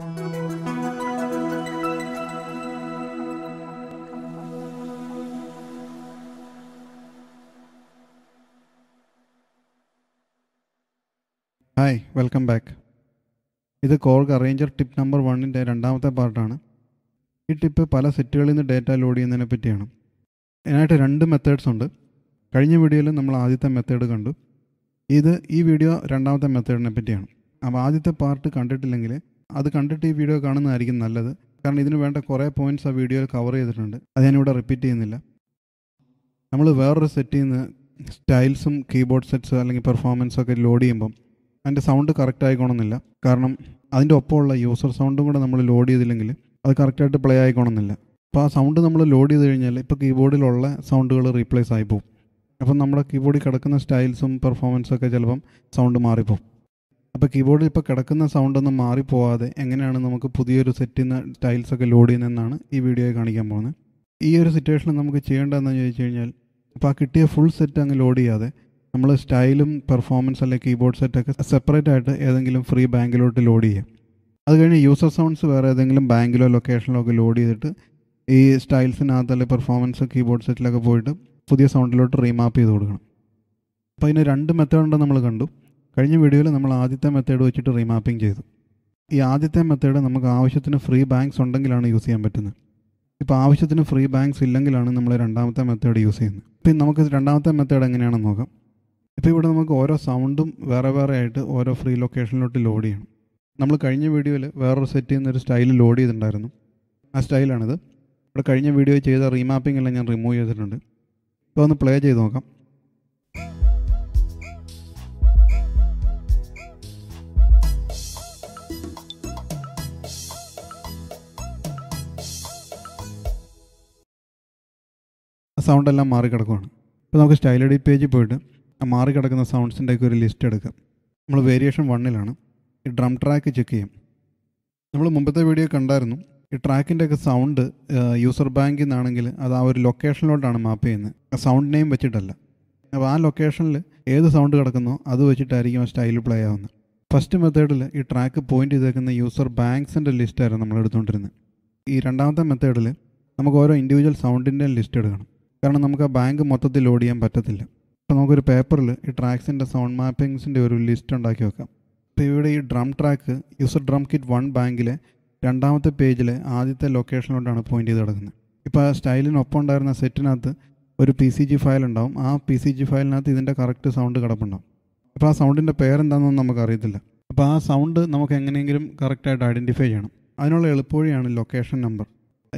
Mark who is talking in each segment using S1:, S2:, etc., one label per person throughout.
S1: hi welcome back ഇത് Coorg arranger tip number വണ്ണിൻ്റെ രണ്ടാമത്തെ പാർട്ടാണ് ഈ ടിപ്പ് പല സെറ്റുകളിൽ നിന്ന് ഡേറ്റ ലോഡ് ചെയ്യുന്നതിനെ പറ്റിയാണ് അതിനായിട്ട് രണ്ട് മെത്തേഡ്സ് ഉണ്ട് കഴിഞ്ഞ വീഡിയോയിൽ നമ്മൾ ആദ്യത്തെ മെത്തേഡ് കണ്ടു ഇത് ഈ വീഡിയോ രണ്ടാമത്തെ മെത്തേഡിനെ പറ്റിയാണ് അപ്പോൾ ആദ്യത്തെ പാർട്ട് കണ്ടിട്ടില്ലെങ്കിൽ അത് കണ്ടിട്ട് ഈ വീഡിയോ കാണുന്നതായിരിക്കും നല്ലത് കാരണം ഇതിന് വേണ്ട കുറേ പോയിന്റ്സ് ആ വീഡിയോയിൽ കവർ ചെയ്തിട്ടുണ്ട് അത് ഞാനിവിടെ റിപ്പീറ്റ് ചെയ്യുന്നില്ല നമ്മൾ വേറൊരു സെറ്റിൽ നിന്ന് സ്റ്റൈൽസും കീബോർഡ് സെറ്റ്സ് അല്ലെങ്കിൽ പെർഫോമൻസൊക്കെ ലോഡ് ചെയ്യുമ്പം അതിൻ്റെ സൗണ്ട് കറക്റ്റ് ആയിക്കോണമെന്നില്ല കാരണം അതിൻ്റെ ഒപ്പമുള്ള യൂസർ സൗണ്ടും കൂടെ നമ്മൾ ലോഡ് ചെയ്തില്ലെങ്കിൽ അത് കറക്റ്റായിട്ട് പ്ലേ ആയിക്കോണമെന്നില്ല അപ്പോൾ ആ സൗണ്ട് നമ്മൾ ലോഡ് ചെയ്ത് കഴിഞ്ഞാൽ ഇപ്പോൾ കീബോർഡിലുള്ള സൗണ്ടുകൾ റീപ്ലേസ് ആയിപ്പോവും അപ്പം നമ്മുടെ കീബോർഡിൽ കിടക്കുന്ന സ്റ്റൈൽസും പെർഫോമൻസും ഒക്കെ ചിലപ്പം സൗണ്ട് മാറിപ്പോവും അപ്പോൾ കീബോർഡിൽ ഇപ്പോൾ കിടക്കുന്ന സൗണ്ടൊന്നും മാറിപ്പോവാതെ എങ്ങനെയാണ് നമുക്ക് പുതിയൊരു സെറ്റിൽ നിന്ന് ടൈൽസൊക്കെ ലോഡ് ചെയ്യുന്നതെന്നാണ് ഈ വീഡിയോയിൽ കാണിക്കാൻ പോകുന്നത് ഈ ഒരു സിറ്റുവേഷനിൽ നമുക്ക് ചെയ്യേണ്ടതെന്ന് ചോദിച്ചു കഴിഞ്ഞാൽ അപ്പോൾ ആ കിട്ടിയ ഫുൾ സെറ്റ് അങ്ങ് ലോഡ് ചെയ്യാതെ നമ്മൾ സ്റ്റൈലും പെർഫോമൻസ് അല്ലെങ്കിൽ കീബോർഡ് സെറ്റൊക്കെ സെപ്പറേറ്റ് ആയിട്ട് ഏതെങ്കിലും ഫ്രീ ബാങ്കിലോട്ട് ലോഡ് ചെയ്യാം അത് കഴിഞ്ഞ് യൂസർ സൗണ്ട്സ് വേറെ ഏതെങ്കിലും ബാങ്കിലോ ലൊക്കേഷനിലോ ഒക്കെ ലോഡ് ചെയ്തിട്ട് ഈ സ്റ്റൈൽസിനകത്ത് അല്ലെങ്കിൽ പെർഫോമൻസ് കീബോർഡ് സെറ്റിലൊക്കെ പോയിട്ട് പുതിയ സൗണ്ടിലോട്ട് റീമാപ്പ് ചെയ്ത് കൊടുക്കണം അപ്പോൾ അതിന് രണ്ട് മെത്തേഡ് ഉണ്ടെന്ന് നമ്മൾ കണ്ടു കഴിഞ്ഞ വീഡിയോയിൽ നമ്മൾ ആദ്യത്തെ മെത്തേഡ് വെച്ചിട്ട് റീമാപ്പിംഗ് ചെയ്തു ഈ ആദ്യത്തെ മെത്തേഡ് നമുക്ക് ആവശ്യത്തിന് ഫ്രീ ബാങ്ക്സ് ഉണ്ടെങ്കിലാണ് യൂസ് ചെയ്യാൻ പറ്റുന്നത് ഇപ്പോൾ ആവശ്യത്തിന് ഫ്രീ ബാങ്ക്സ് ഇല്ലെങ്കിലാണ് നമ്മൾ രണ്ടാമത്തെ മെത്തേഡ് യൂസ് ചെയ്യുന്നത് ഇപ്പം നമുക്ക് രണ്ടാമത്തെ മെത്തേഡ് എങ്ങനെയാണെന്ന് നോക്കാം ഇപ്പോൾ ഇവിടെ നമുക്ക് ഓരോ സൗണ്ടും വേറെ വേറെ ആയിട്ട് ഓരോ ഫ്രീ ലൊക്കേഷനിലോട്ട് ലോഡ് ചെയ്യണം നമ്മൾ കഴിഞ്ഞ വീഡിയോയിൽ വേറൊരു സെറ്റ് ചെയ്യുന്ന ഒരു സ്റ്റൈൽ ലോഡ് ചെയ്തിട്ടുണ്ടായിരുന്നു ആ സ്റ്റൈലാണിത് ഇവിടെ കഴിഞ്ഞ വീഡിയോ ചെയ്ത റീമാപ്പിംഗ് എല്ലാം ഞാൻ റിമൂവ് ചെയ്തിട്ടുണ്ട് ഇപ്പോൾ ഒന്ന് പ്ലേ ചെയ്ത് നോക്കാം ആ എല്ലാം മാറിക്കിടക്കുവാണ് ഇപ്പോൾ നമുക്ക് സ്റ്റൈൽ എഡിറ്റ് പേജിൽ പോയിട്ട് ആ മാറിക്കിടക്കുന്ന സൗണ്ട്സിൻ്റെയൊക്കെ ഒരു ലിസ്റ്റ് എടുക്കാം നമ്മൾ വേരിയേഷൻ വണ്ണിലാണ് ഈ ഡ്രം ട്രാക്ക് ചെക്ക് ചെയ്യും നമ്മൾ മുമ്പത്തെ വീഡിയോ കണ്ടായിരുന്നു ഈ ട്രാക്കിൻ്റെയൊക്കെ സൗണ്ട് യൂസർ ബാങ്കിൽ നിന്നാണെങ്കിൽ അത് ആ ഒരു ലൊക്കേഷനിലോട്ടാണ് മാപ്പ് ചെയ്യുന്നത് ആ സൗണ്ട് നെയിം വെച്ചിട്ടല്ല അപ്പോൾ ആ ലൊക്കേഷനിൽ ഏത് സൗണ്ട് കിടക്കുന്നോ അത് വെച്ചിട്ടായിരിക്കും ആ സ്റ്റൈൽ പ്ലേ ആവുന്നത് ഫസ്റ്റ് മെത്തേഡിൽ ഈ ട്രാക്ക് പോയിന്റ് ചെയ്തേക്കുന്ന യൂസർ ബാങ്ക്സിൻ്റെ ലിസ്റ്റായിരുന്നു നമ്മൾ എടുത്തുകൊണ്ടിരുന്നത് ഈ രണ്ടാമത്തെ മെത്തേഡിൽ നമുക്ക് ഓരോ ഇൻഡിവിജ്വൽ സൗണ്ടിൻ്റെയും ലിസ്റ്റ് എടുക്കണം കാരണം നമുക്ക് ആ ബാങ്ക് മൊത്തത്തിൽ ലോഡ് ചെയ്യാൻ പറ്റത്തില്ല അപ്പോൾ നമുക്കൊരു പേപ്പറിൽ ഈ ട്രാക്സിൻ്റെ സൗണ്ട് മാപ്പിങ്സിൻ്റെ ഒരു ലിസ്റ്റ് ഉണ്ടാക്കി വെക്കാം അപ്പോൾ ഇവിടെ ഈ drum track user drum kit one ബാങ്കിലെ രണ്ടാമത്തെ പേജിലെ ആദ്യത്തെ ലൊക്കേഷനിലോട്ടാണ് പോയിന്റ് ചെയ്ത് കിടക്കുന്നത് ഇപ്പോൾ ആ സ്റ്റൈലിനൊപ്പം ഉണ്ടായിരുന്ന സെറ്റിനകത്ത് ഒരു പി സി ജി ഫയൽ ഉണ്ടാവും ആ പി സി ജി ഫയലിനകത്ത് ഇതിൻ്റെ കറക്റ്റ് സൗണ്ട് കിടപ്പുണ്ടാവും അപ്പോൾ ആ സൗണ്ടിൻ്റെ പേരെന്താണെന്നൊന്നും നമുക്കറിയത്തില്ല അപ്പോൾ ആ സൗണ്ട് നമുക്ക് എങ്ങനെയെങ്കിലും കറക്റ്റായിട്ട് ഐഡൻറ്റിഫൈ ചെയ്യണം അതിനുള്ള എളുപ്പവഴിയാണ് ലൊക്കേഷൻ നമ്പർ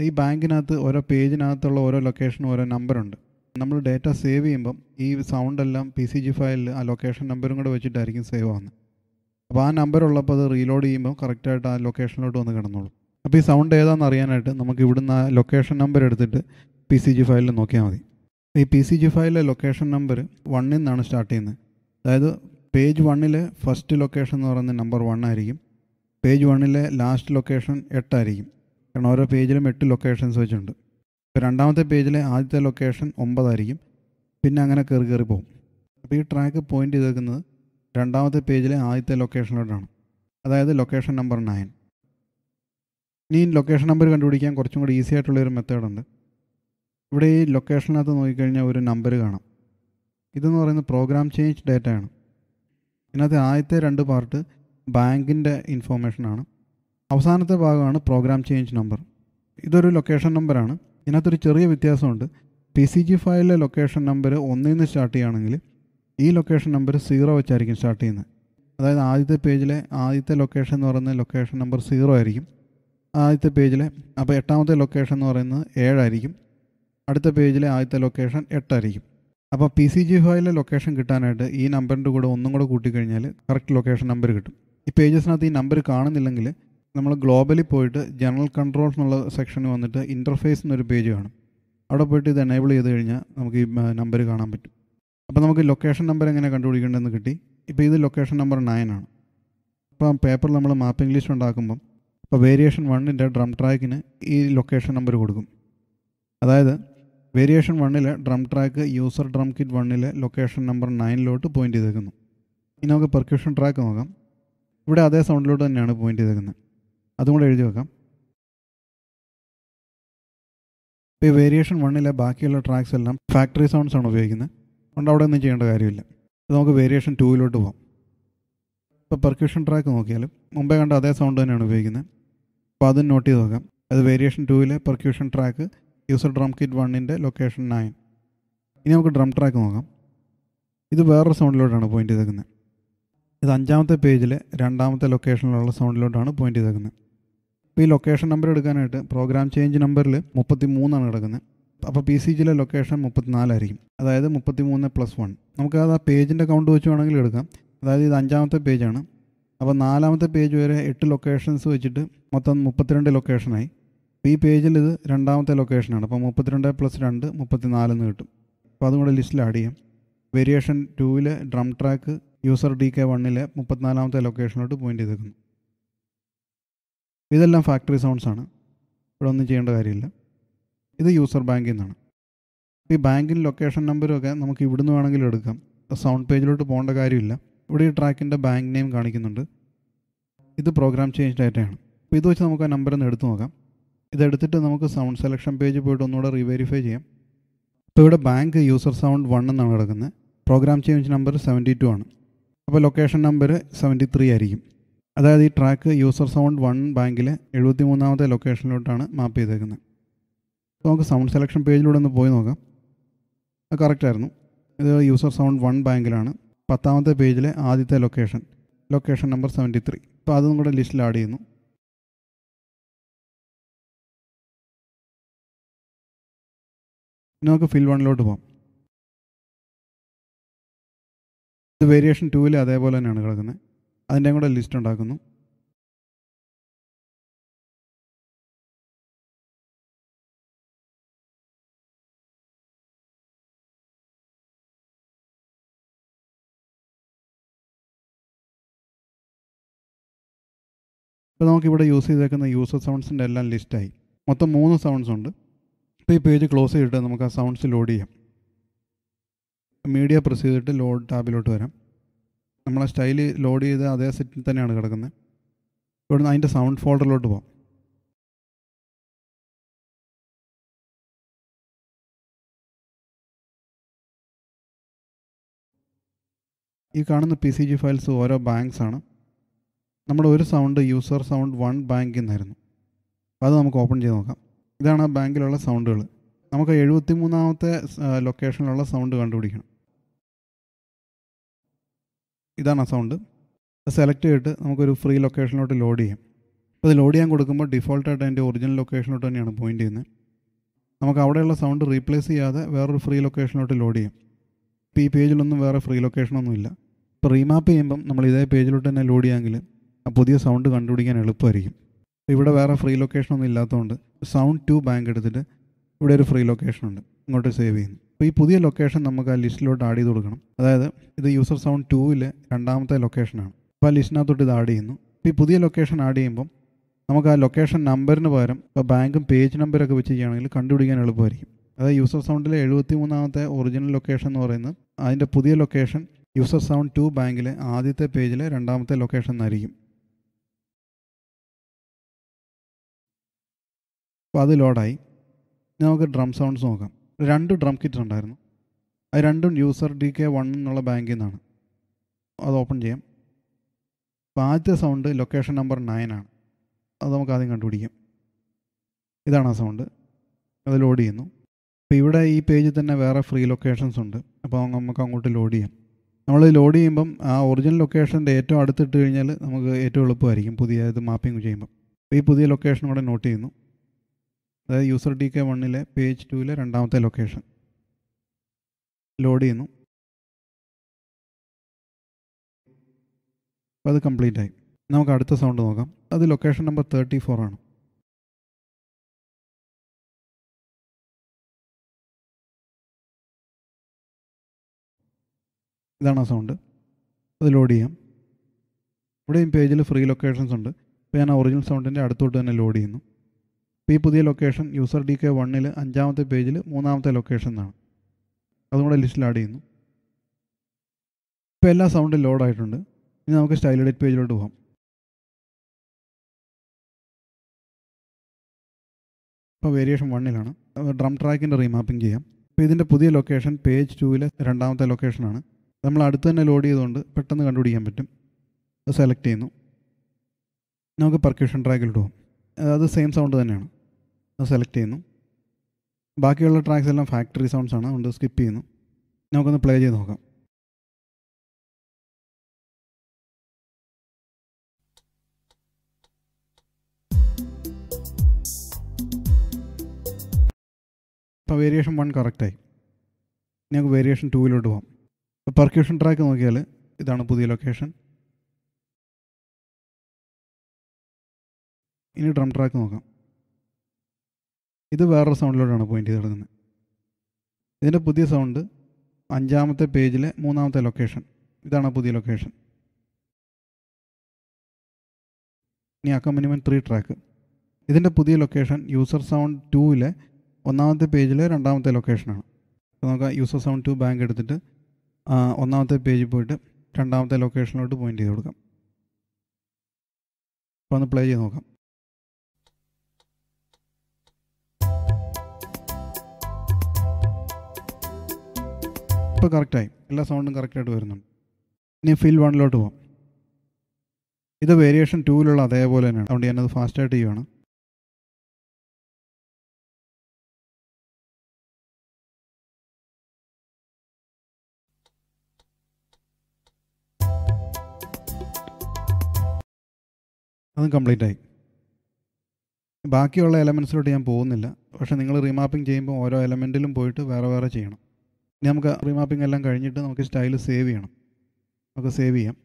S1: ഈ ബാങ്കിനകത്ത് ഓരോ പേജിനകത്തുള്ള ഓരോ ലൊക്കേഷനും ഓരോ നമ്പറുണ്ട് നമ്മൾ ഡേറ്റ സേവ് ചെയ്യുമ്പം ഈ സൗണ്ട് എല്ലാം പി സി ജി ഫയലിൽ ആ ലൊക്കേഷൻ നമ്പറും കൂടെ വെച്ചിട്ടായിരിക്കും സേവ് ആവുന്നത് അപ്പോൾ ആ നമ്പർ ഉള്ളപ്പോൾ അത് റീലോഡ് ചെയ്യുമ്പോൾ കറക്റ്റായിട്ട് ആ ലൊക്കേഷനിലോട്ട് വന്ന് കിടന്നോളൂ അപ്പോൾ ഈ സൗണ്ട് ഏതാണെന്ന് അറിയാനായിട്ട് നമുക്ക് ഇവിടുന്ന് ആ ലൊക്കേഷൻ നമ്പർ എടുത്തിട്ട് പി സി ജി ഫയലിൽ നോക്കിയാൽ മതി ഈ പി സി ജി ഫയലിലെ ലൊക്കേഷൻ നമ്പർ വണ്ണിൽ നിന്നാണ് സ്റ്റാർട്ട് ചെയ്യുന്നത് അതായത് പേജ് വണ്ണിലെ ഫസ്റ്റ് ലൊക്കേഷൻ എന്ന് പറയുന്നത് നമ്പർ വൺ ആയിരിക്കും പേജ് വണ്ണിലെ ലാസ്റ്റ് ലൊക്കേഷൻ എട്ടായിരിക്കും കാരണം ഓരോ പേജിലും എട്ട് ലൊക്കേഷൻസ് വെച്ചിട്ടുണ്ട് ഇപ്പോൾ രണ്ടാമത്തെ പേജിലെ ആദ്യത്തെ ലൊക്കേഷൻ ഒമ്പതായിരിക്കും പിന്നെ അങ്ങനെ കയറി കയറി പോകും അപ്പോൾ ഈ ട്രാക്ക് പോയിൻ്റ് ചെയ്തേക്കുന്നത് രണ്ടാമത്തെ പേജിലെ ആദ്യത്തെ ലൊക്കേഷനിലോട്ടാണ് അതായത് ലൊക്കേഷൻ നമ്പർ നയൻ ഇനി ലൊക്കേഷൻ നമ്പർ കണ്ടുപിടിക്കാൻ കുറച്ചും കൂടി ഈസി ആയിട്ടുള്ള ഒരു മെത്തേഡുണ്ട് ഇവിടെ ഈ ലൊക്കേഷനകത്ത് നോക്കിക്കഴിഞ്ഞാൽ ഒരു നമ്പർ കാണാം ഇതെന്ന് പറയുന്നത് പ്രോഗ്രാം ചേഞ്ച് ആണ് ഇതിനകത്ത് ആദ്യത്തെ രണ്ട് പാർട്ട് ബാങ്കിൻ്റെ ഇൻഫോർമേഷനാണ് അവസാനത്തെ ഭാഗമാണ് പ്രോഗ്രാം ചേഞ്ച് നമ്പർ ഇതൊരു ലൊക്കേഷൻ നമ്പറാണ് ഇതിനകത്തൊരു ചെറിയ വ്യത്യാസമുണ്ട് പി സി ജി ഫയലിലെ ലൊക്കേഷൻ നമ്പർ ഒന്നിൽ നിന്ന് സ്റ്റാർട്ട് ചെയ്യുകയാണെങ്കിൽ ഈ ലൊക്കേഷൻ നമ്പർ സീറോ വെച്ചായിരിക്കും സ്റ്റാർട്ട് ചെയ്യുന്നത് അതായത് ആദ്യത്തെ പേജിലെ ആദ്യത്തെ ലൊക്കേഷൻ എന്ന് പറയുന്ന ലൊക്കേഷൻ നമ്പർ സീറോ ആയിരിക്കും ആദ്യത്തെ പേജിലെ അപ്പോൾ എട്ടാമത്തെ ലൊക്കേഷൻ എന്ന് പറയുന്നത് ഏഴായിരിക്കും അടുത്ത പേജിലെ ആദ്യത്തെ ലൊക്കേഷൻ എട്ടായിരിക്കും അപ്പോൾ പി സി ജി ഫയലിലെ ലൊക്കേഷൻ കിട്ടാനായിട്ട് ഈ നമ്പറിൻ്റെ കൂടെ ഒന്നും കൂടെ കൂട്ടിക്കഴിഞ്ഞാൽ കറക്റ്റ് ലൊക്കേഷൻ നമ്പർ കിട്ടും ഈ പേജസിനകത്ത് ഈ നമ്പർ കാണുന്നില്ലെങ്കിൽ നമ്മൾ ഗ്ലോബലി പോയിട്ട് ജനറൽ കൺട്രോൾ എന്നുള്ള സെക്ഷന് വന്നിട്ട് ഇൻ്റർഫേസ് എന്നൊരു പേജ് കാണും അവിടെ പോയിട്ട് ഇത് എനേബിൾ ചെയ്ത് കഴിഞ്ഞാൽ നമുക്ക് ഈ നമ്പർ കാണാൻ പറ്റും അപ്പോൾ നമുക്ക് ലൊക്കേഷൻ നമ്പർ എങ്ങനെ കണ്ടുപിടിക്കേണ്ടതെന്ന് കിട്ടി ഇപ്പോൾ ഇത് ലൊക്കേഷൻ നമ്പർ നയൻ ആണ് അപ്പോൾ പേപ്പറിൽ നമ്മൾ മാപ്പിംഗ് ലിസ്റ്റ് ഉണ്ടാക്കുമ്പം അപ്പോൾ വേരിയേഷൻ വണ്ണിൻ്റെ ഡ്രം ട്രാക്കിന് ഈ ലൊക്കേഷൻ നമ്പർ കൊടുക്കും അതായത് വേരിയേഷൻ വണ്ണിലെ drum track user drum kit വണ്ണിലെ ലൊക്കേഷൻ നമ്പർ നയനിലോട്ട് പോയിൻ്റ് ചെയ്തേക്കുന്നു ഇനി നമുക്ക് പെർക്യൂഷൻ ട്രാക്ക് നോക്കാം ഇവിടെ അതേ സൗണ്ടിലോട്ട് തന്നെയാണ് പോയിൻ്റ് ചെയ്തേക്കുന്നത് അതും കൂടെ എഴുതി വെക്കാം ഇപ്പോൾ ഈ വേരിയേഷൻ വണ്ണിലെ ബാക്കിയുള്ള ട്രാക്സ് എല്ലാം ഫാക്ടറി സൗണ്ട്സ് ആണ് ഉപയോഗിക്കുന്നത് അതുകൊണ്ട് അവിടെ ഒന്നും ചെയ്യേണ്ട കാര്യമില്ല അപ്പോൾ നമുക്ക് വേരിയേഷൻ ടൂവിലോട്ട് പോകാം ഇപ്പോൾ പെർക്യൂഷൻ ട്രാക്ക് നോക്കിയാലും മുമ്പേ കണ്ട അതേ സൗണ്ട് തന്നെയാണ് ഉപയോഗിക്കുന്നത് അപ്പോൾ അതും നോട്ട് ചെയ്ത് നോക്കാം അത് വേരിയേഷൻ ടൂവിലെ percussion track user drum kit വണ്ണിൻ്റെ ലൊക്കേഷൻ നയൻ ഇനി നമുക്ക് ഡ്രം ട്രാക്ക് നോക്കാം ഇത് വേറൊരു സൗണ്ടിലോട്ടാണ് പോയിൻ്റ് ചെയ്തേക്കുന്നത് ഇത് അഞ്ചാമത്തെ പേജിലെ രണ്ടാമത്തെ ലൊക്കേഷനിലുള്ള സൗണ്ടിലോട്ടാണ് പോയിൻ്റ് ചെയ്തേക്കുന്നത് ഇപ്പോൾ ഈ ലൊക്കേഷൻ നമ്പർ എടുക്കാനായിട്ട് പ്രോഗ്രാം ചേഞ്ച് നമ്പറിൽ മുപ്പത്തി മൂന്നാണ് കിടക്കുന്നത് അപ്പോൾ പി സി ജിയിലെ ലൊക്കേഷൻ മുപ്പത്തിനാലായിരിക്കും അതായത് മുപ്പത്തി മൂന്ന് പ്ലസ് വൺ നമുക്ക് അത് ആ പേജിൻ്റെ അക്കൗണ്ട് വെച്ച് വേണമെങ്കിൽ എടുക്കാം അതായത് ഇത് അഞ്ചാമത്തെ പേജാണ് അപ്പോൾ നാലാമത്തെ പേജ് വരെ എട്ട് ലൊക്കേഷൻസ് വെച്ചിട്ട് മൊത്തം മുപ്പത്തിരണ്ട് ലൊക്കേഷനായി ഈ പേജിൽ ഇത് രണ്ടാമത്തെ ലൊക്കേഷനാണ് അപ്പോൾ മുപ്പത്തിരണ്ട് പ്ലസ് രണ്ട് മുപ്പത്തിനാലെന്ന് കിട്ടും അപ്പോൾ അതും കൂടെ ലിസ്റ്റിൽ ആഡ് ചെയ്യാം വേരിയേഷൻ ടൂവിലെ drum track user D K വണ്ണിലെ മുപ്പത്തിനാലാമത്തെ ലൊക്കേഷനിലോട്ട് പോയിൻ്റ് ചെയ്തേക്കുന്നു ഇതെല്ലാം ഫാക്ടറി സൗണ്ട്സ് ആണ് ഇവിടെ ഒന്നും ചെയ്യേണ്ട കാര്യമില്ല ഇത് യൂസർ ബാങ്കിൽ നിന്നാണ് ഈ ബാങ്കിൻ ലൊക്കേഷൻ നമ്പരും ഒക്കെ നമുക്ക് ഇവിടുന്ന് വേണമെങ്കിലും എടുക്കാം സൗണ്ട് പേജിലോട്ട് പോകേണ്ട കാര്യമില്ല ഇവിടെ ഈ ട്രാക്കിൻ്റെ ബാങ്ക് നെയിം കാണിക്കുന്നുണ്ട് ഇത് പ്രോഗ്രാം ചേഞ്ച് ഡാറ്റയാണ് അപ്പോൾ ഇത് വെച്ച് നമുക്ക് ആ നമ്പർ ഒന്ന് എടുത്തു നോക്കാം ഇതെടുത്തിട്ട് നമുക്ക് സൗണ്ട് സെലക്ഷൻ പേജ് പോയിട്ട് ഒന്നുകൂടെ റീവെരിഫൈ ചെയ്യാം ഇപ്പോൾ ഇവിടെ ബാങ്ക് യൂസർ സൗണ്ട് വൺ എന്നാണ് കിടക്കുന്നത് program change number seventy two ആണ് അപ്പോൾ ലൊക്കേഷൻ നമ്പർ സെവൻറ്റി ത്രീ ആയിരിക്കും അതായത് ഈ ട്രാക്ക് യൂസർ സൗണ്ട് വൺ ബാങ്കിലെ എഴുപത്തി മൂന്നാമത്തെ ലൊക്കേഷനിലോട്ടാണ് മാപ്പ് ചെയ്തേക്കുന്നത് നമുക്ക് സൗണ്ട് സെലക്ഷൻ പേജിലൂടെ ഒന്ന് പോയി നോക്കാം അത് കറക്റ്റായിരുന്നു ഇത് യൂസർ സൗണ്ട് വൺ ബാങ്കിലാണ് പത്താമത്തെ പേജിലെ ആദ്യത്തെ location location number seventy three അപ്പോൾ അതും കൂടെ ലിസ്റ്റിൽ ആഡ് ചെയ്യുന്നു നമുക്ക് ഫിൽ വണ്ണിലോട്ട് പോകാം ഇത് വേരിയേഷൻ ടൂവിൽ അതേപോലെ തന്നെയാണ് കിടക്കുന്നത് അതിൻ്റെ കൂടെ ലിസ്റ്റ് ഉണ്ടാക്കുന്നു ഇപ്പോൾ നമുക്കിവിടെ യൂസ് ചെയ്തേക്കുന്ന യൂസർ സൗണ്ട്സിൻ്റെ എല്ലാം ലിസ്റ്റായി മൊത്തം മൂന്ന് സൗണ്ട്സ് ഉണ്ട് ഇപ്പോൾ ഈ പേജ് ക്ലോസ് ചെയ്തിട്ട് നമുക്ക് ആ സൗണ്ട്സ് ലോഡ് ചെയ്യാം മീഡിയ പ്രസ് ചെയ്തിട്ട് ലോഡ് ടാബിലോട്ട് വരാം നമ്മളെ സ്റ്റൈൽ ലോഡ് ചെയ്ത് അതേ സെറ്റിൽ തന്നെയാണ് കിടക്കുന്നത് ഇവിടുന്ന് അതിൻ്റെ സൗണ്ട് ഫോൾഡറിലോട്ട് പോകാം ഈ കാണുന്ന പി സി ജി ഫയൽസ് ഓരോ ബാങ്ക്സ് ആണ് നമ്മുടെ ഒരു സൗണ്ട് യൂസർ സൗണ്ട് വൺ ബാങ്കിൽ നിന്നായിരുന്നു അത് നമുക്ക് ഓപ്പൺ ചെയ്ത് നോക്കാം ഇതാണ് ആ ബാങ്കിലുള്ള സൗണ്ടുകൾ നമുക്ക് എഴുപത്തി മൂന്നാമത്തെ ലൊക്കേഷനിലുള്ള സൗണ്ട് കണ്ടുപിടിക്കണം ഇതാണ് ആ സൗണ്ട് സെലക്ട് ചെയ്തിട്ട് നമുക്കൊരു ഫ്രീ ലൊക്കേഷനിലോട്ട് ലോഡ് ചെയ്യാം അപ്പോൾ ഇത് ലോഡ് ചെയ്യാൻ കൊടുക്കുമ്പോൾ ഡിഫോൾട്ടായിട്ട് അതിൻ്റെ ഒറിജിനൽ ലൊക്കേഷനിലോട്ട് തന്നെയാണ് പോയിൻ്റ് ചെയ്യുന്നത് നമുക്ക് അവിടെയുള്ള സൗണ്ട് റീപ്ലേസ് ചെയ്യാതെ വേറൊരു ഫ്രീ ലൊക്കേഷനിലോട്ട് ലോഡ് ചെയ്യാം ഇപ്പോൾ ഈ പേജിലൊന്നും വേറെ ഫ്രീ ഇല്ല ഇപ്പോൾ റീമാപ്പ് ചെയ്യുമ്പം നമ്മൾ ഇതേ പേജിലോട്ട് തന്നെ ലോഡ് ചെയ്യാമെങ്കിൽ ആ പുതിയ സൗണ്ട് കണ്ടുപിടിക്കാൻ എളുപ്പമായിരിക്കും ഇവിടെ വേറെ ഫ്രീ ലൊക്കേഷനൊന്നും ഇല്ലാത്തതുകൊണ്ട് സൗണ്ട് ടു ബാങ്ക് എടുത്തിട്ട് ഇവിടെ ഒരു ഫ്രീ ലൊക്കേഷനുണ്ട് ഇങ്ങോട്ട് സേവ് ചെയ്യുന്നു അപ്പോൾ ഈ പുതിയ ലൊക്കേഷൻ നമുക്ക് ആ ലിസ്റ്റിലോട്ട് ആഡ് ചെയ്ത് കൊടുക്കണം അതായത് ഇത് യൂസർ സൗണ്ട് ടൂവിലെ രണ്ടാമത്തെ ലൊക്കേഷനാണ് അപ്പോൾ ആ ലിസ്റ്റിനകത്തോട്ട് ഇത് ആഡ് ചെയ്യുന്നു അപ്പോൾ ഈ പുതിയ ലൊക്കേഷൻ ആഡ് ചെയ്യുമ്പം നമുക്ക് ആ ലൊക്കേഷൻ നമ്പറിന് പകരം ഇപ്പോൾ ബാങ്കും പേജ് നമ്പരൊക്കെ വെച്ച് ചെയ്യുകയാണെങ്കിൽ കണ്ടുപിടിക്കാൻ എളുപ്പമായിരിക്കും അതായത് യൂസർ സൗണ്ടിലെ എഴുപത്തി മൂന്നാമത്തെ ഒറിജിനൽ ലൊക്കേഷൻ എന്ന് പറയുന്നത് അതിൻ്റെ പുതിയ ലൊക്കേഷൻ യൂസർ സൗണ്ട് ടു ബാങ്കിലെ ആദ്യത്തെ പേജിലെ രണ്ടാമത്തെ ലൊക്കേഷൻ എന്നായിരിക്കും അപ്പോൾ അത് ലോഡായി നമുക്ക് ഡ്രം സൗണ്ട്സ് നോക്കാം രണ്ട് ഡ്രം കിറ്റ് ഉണ്ടായിരുന്നു അത് രണ്ടും യൂസർ ഡി കെ വൺ എന്നുള്ള ബാങ്കിൽ നിന്നാണ് അത് ഓപ്പൺ ചെയ്യാം അപ്പോൾ ആദ്യത്തെ സൗണ്ട് ലൊക്കേഷൻ നമ്പർ നയനാണ് അത് നമുക്ക് ആദ്യം കണ്ടുപിടിക്കാം ഇതാണ് ആ സൗണ്ട് അത് ലോഡ് ചെയ്യുന്നു അപ്പോൾ ഇവിടെ ഈ പേജിൽ തന്നെ വേറെ ഫ്രീ ലൊക്കേഷൻസ് ഉണ്ട് അപ്പോൾ നമുക്ക് അങ്ങോട്ട് ലോഡ് ചെയ്യാം നമ്മൾ ലോഡ് ചെയ്യുമ്പം ആ ഒറിജിനൽ ലൊക്കേഷൻ്റെ ഏറ്റവും അടുത്തിട്ട് കഴിഞ്ഞാൽ നമുക്ക് ഏറ്റവും എളുപ്പമായിരിക്കും പുതിയ ഇത് മാപ്പിംഗ് ചെയ്യുമ്പം ഈ പുതിയ ലൊക്കേഷൻ കൂടെ നോട്ട് ചെയ്യുന്നു അതായത് യൂസർ ഡി കെ വണ്ണിലെ പേജ് ടുവിലെ രണ്ടാമത്തെ ലൊക്കേഷൻ ലോഡ് ചെയ്യുന്നു അപ്പോൾ അത് കംപ്ലീറ്റ് ആയി നമുക്ക് അടുത്ത സൗണ്ട് നോക്കാം അത് ലൊക്കേഷൻ നമ്പർ തേർട്ടി ഫോർ ആണ് ഇതാണ് ആ സൗണ്ട് അത് ലോഡ് ചെയ്യാം ഇവിടെയും പേജിൽ ഫ്രീ ലൊക്കേഷൻസ് ഉണ്ട് ഇപ്പോൾ ഞാൻ ഒറിജിനൽ സൗണ്ടിൻ്റെ അടുത്തോട്ട് തന്നെ ലോഡ് ചെയ്യുന്നു ഈ പുതിയ ലൊക്കേഷൻ യൂസർ ഡി കെ വണ്ണിൽ അഞ്ചാമത്തെ പേജിൽ മൂന്നാമത്തെ ലൊക്കേഷൻ എന്നാണ് അതും കൂടെ ലിസ്റ്റിൽ ആഡ് ചെയ്യുന്നു ഇപ്പോൾ എല്ലാ സൗണ്ടും ലോഡ് ആയിട്ടുണ്ട് ഇനി നമുക്ക് സ്റ്റൈൽ എഡിറ്റ് പേജിലോട്ട് പോകാം ഇപ്പോൾ വേരിയേഷൻ വണ്ണിലാണ് ഡ്രം ട്രാക്കിൻ്റെ റീമാപ്പിംഗ് ചെയ്യാം ഇപ്പോൾ ഇതിൻ്റെ പുതിയ ലൊക്കേഷൻ പേജ് ടൂവിലെ രണ്ടാമത്തെ ലൊക്കേഷനാണ് നമ്മൾ അടുത്ത് തന്നെ ലോഡ് ചെയ്തുകൊണ്ട് പെട്ടെന്ന് കണ്ടുപിടിക്കാൻ പറ്റും സെലക്ട് ചെയ്യുന്നു നമുക്ക് പെർക്യൂഷൻ ട്രാക്കിലോട്ട് പോകാം അത് സെയിം സൗണ്ട് തന്നെയാണ് അത് സെലക്ട് ചെയ്യുന്നു ബാക്കിയുള്ള ട്രാക്സ് എല്ലാം ഫാക്ടറി സൗണ്ട്സ് ആണ് അതുകൊണ്ട് സ്കിപ്പ് ചെയ്യുന്നു നമുക്കൊന്ന് പ്ലേ ചെയ്ത് നോക്കാം അപ്പോൾ വേരിയേഷൻ വൺ കറക്റ്റായി നമുക്ക് വേരിയേഷൻ ടൂവിലോട്ട് പോകാം പെർക്യൂഷൻ ട്രാക്ക് നോക്കിയാൽ ഇതാണ് പുതിയ ലൊക്കേഷൻ ഇനി ഡ്രം ട്രാക്ക് നോക്കാം ഇത് വേറൊരു സൗണ്ടിലോട്ടാണ് പോയിന്റ് ചെയ്ത് കിടക്കുന്നത് ഇതിൻ്റെ പുതിയ സൗണ്ട് അഞ്ചാമത്തെ പേജിലെ മൂന്നാമത്തെ ലൊക്കേഷൻ ഇതാണ് പുതിയ ലൊക്കേഷൻ ഇനി അക്കമ്പനിമെൻറ്റ് ത്രീ ട്രാക്ക് ഇതിൻ്റെ പുതിയ ലൊക്കേഷൻ യൂസർ സൗണ്ട് ടുവിലെ ഒന്നാമത്തെ പേജിലെ രണ്ടാമത്തെ ലൊക്കേഷനാണ് അപ്പോൾ നമുക്ക് യൂസർ സൗണ്ട് ടു ബാങ്ക് എടുത്തിട്ട് ഒന്നാമത്തെ പേജിൽ പോയിട്ട് രണ്ടാമത്തെ ലൊക്കേഷനിലോട്ട് പോയിൻ്റ് ചെയ്ത് കൊടുക്കാം അപ്പോൾ ഒന്ന് പ്ലേ ചെയ്ത് നോക്കാം ഇപ്പോൾ കറക്റ്റായി എല്ലാ സൗണ്ടും കറക്റ്റായിട്ട് വരുന്നുണ്ട് ഇനി ഫിൽ വണ്ണിലോട്ട് പോകാം ഇത് വേരിയേഷൻ ടൂവിലുള്ള അതേപോലെ തന്നെയാണ് അതുകൊണ്ട് ഞാനത് ഫാസ്റ്റായിട്ട് ചെയ്യുവാണ് അതും കംപ്ലീറ്റ് ആയി ബാക്കിയുള്ള എലമെൻസിലോട്ട് ഞാൻ പോകുന്നില്ല പക്ഷേ നിങ്ങൾ റീമാപ്പിംഗ് ചെയ്യുമ്പോൾ ഓരോ എലമെൻറ്റിലും പോയിട്ട് വേറെ വേറെ ചെയ്യണം ഇനി നമുക്ക് റീമാപ്പിംഗ് എല്ലാം കഴിഞ്ഞിട്ട് നമുക്ക് സ്റ്റൈൽ സേവ് ചെയ്യണം നമുക്ക് സേവ് ചെയ്യാം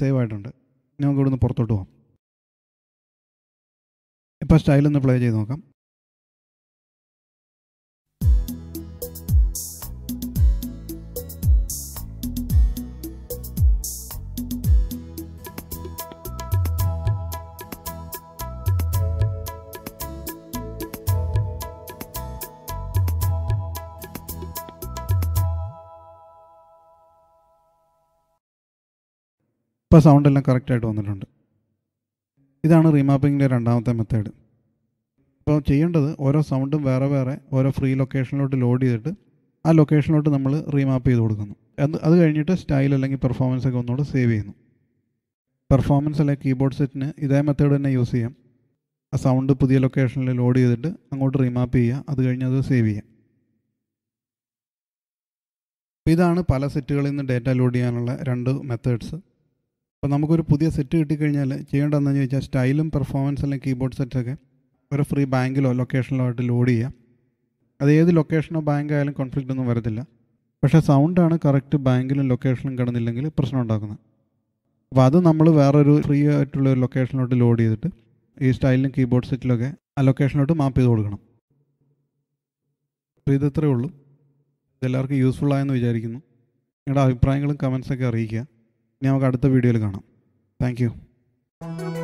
S1: സേവ് ആയിട്ടുണ്ട് ഇനി നമുക്ക് ഇവിടുന്ന് പുറത്തോട്ട് പോകാം ഇപ്പോൾ സ്റ്റൈൽ ഒന്ന് പ്ലേ ചെയ്ത് നോക്കാം ഇപ്പോൾ എല്ലാം കറക്റ്റായിട്ട് വന്നിട്ടുണ്ട് ഇതാണ് റീമാപ്പിങ്ങിൻ്റെ രണ്ടാമത്തെ മെത്തേഡ് ഇപ്പോൾ ചെയ്യേണ്ടത് ഓരോ സൗണ്ടും വേറെ വേറെ ഓരോ ഫ്രീ ലൊക്കേഷനിലോട്ട് ലോഡ് ചെയ്തിട്ട് ആ ലൊക്കേഷനിലോട്ട് നമ്മൾ റീമാപ്പ് ചെയ്ത് കൊടുക്കുന്നു അത് അത് കഴിഞ്ഞിട്ട് സ്റ്റൈൽ അല്ലെങ്കിൽ പെർഫോമൻസ് ഒക്കെ ഒന്നുകൂടെ സേവ് ചെയ്യുന്നു പെർഫോമൻസ് അല്ലെങ്കിൽ കീബോർഡ് സെറ്റിന് ഇതേ മെത്തേഡ് തന്നെ യൂസ് ചെയ്യാം ആ സൗണ്ട് പുതിയ ലൊക്കേഷനിൽ ലോഡ് ചെയ്തിട്ട് അങ്ങോട്ട് റീമാപ്പ് ചെയ്യുക അത് കഴിഞ്ഞ് അത് സേവ് ചെയ്യാം ഇതാണ് പല സെറ്റുകളിൽ നിന്ന് ഡേറ്റ ലോഡ് ചെയ്യാനുള്ള രണ്ട് മെത്തേഡ്സ് അപ്പോൾ നമുക്കൊരു പുതിയ സെറ്റ് കിട്ടിക്കഴിഞ്ഞാൽ ചെയ്യേണ്ടതെന്ന് ചോദിച്ചാൽ സ്റ്റൈലും പെർഫോമൻസ് അല്ലെങ്കിൽ കീബോർഡ് സെറ്റൊക്കെ ഒരു ഫ്രീ ബാങ്കിലോ ലൊക്കേഷനിലോ ആയിട്ട് ലോഡ് ചെയ്യാം അത് ഏത് ലൊക്കേഷനോ ബാങ്ക് ആയാലും കോൺഫ്ലിക്റ്റ് ഒന്നും വരത്തില്ല പക്ഷേ സൗണ്ടാണ് കറക്റ്റ് ബാങ്കിലും ലൊക്കേഷനിലും കിടന്നില്ലെങ്കിൽ പ്രശ്നം ഉണ്ടാക്കുന്നത് അപ്പോൾ അത് നമ്മൾ വേറൊരു ഫ്രീ ആയിട്ടുള്ള ഒരു ലൊക്കേഷനിലോട്ട് ലോഡ് ചെയ്തിട്ട് ഈ സ്റ്റൈലിലും കീബോർഡ് സെറ്റിലൊക്കെ ആ ലൊക്കേഷനിലോട്ട് മാപ്പ് ചെയ്ത് കൊടുക്കണം അപ്പോൾ ഇതത്രേ ഉള്ളൂ ഇതെല്ലാവർക്കും യൂസ്ഫുൾ ആയെന്ന് വിചാരിക്കുന്നു നിങ്ങളുടെ അഭിപ്രായങ്ങളും കമൻസൊക്കെ അറിയിക്കുക ഇനി നമുക്ക് അടുത്ത വീഡിയോയിൽ കാണാം താങ്ക്